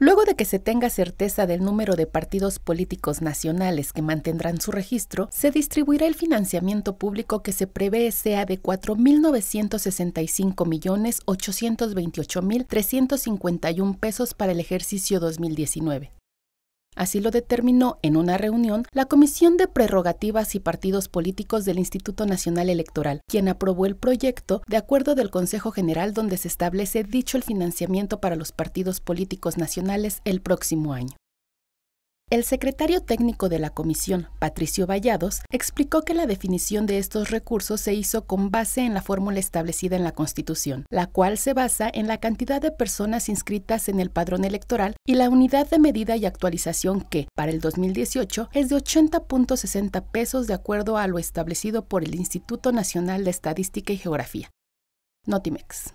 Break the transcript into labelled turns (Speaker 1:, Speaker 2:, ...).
Speaker 1: Luego de que se tenga certeza del número de partidos políticos nacionales que mantendrán su registro, se distribuirá el financiamiento público que se prevé sea de 4.965.828.351 pesos para el ejercicio 2019. Así lo determinó en una reunión la Comisión de Prerrogativas y Partidos Políticos del Instituto Nacional Electoral, quien aprobó el proyecto de acuerdo del Consejo General donde se establece dicho el financiamiento para los partidos políticos nacionales el próximo año. El secretario técnico de la comisión, Patricio Vallados, explicó que la definición de estos recursos se hizo con base en la fórmula establecida en la Constitución, la cual se basa en la cantidad de personas inscritas en el padrón electoral y la unidad de medida y actualización que, para el 2018, es de 80.60 pesos de acuerdo a lo establecido por el Instituto Nacional de Estadística y Geografía. Notimex.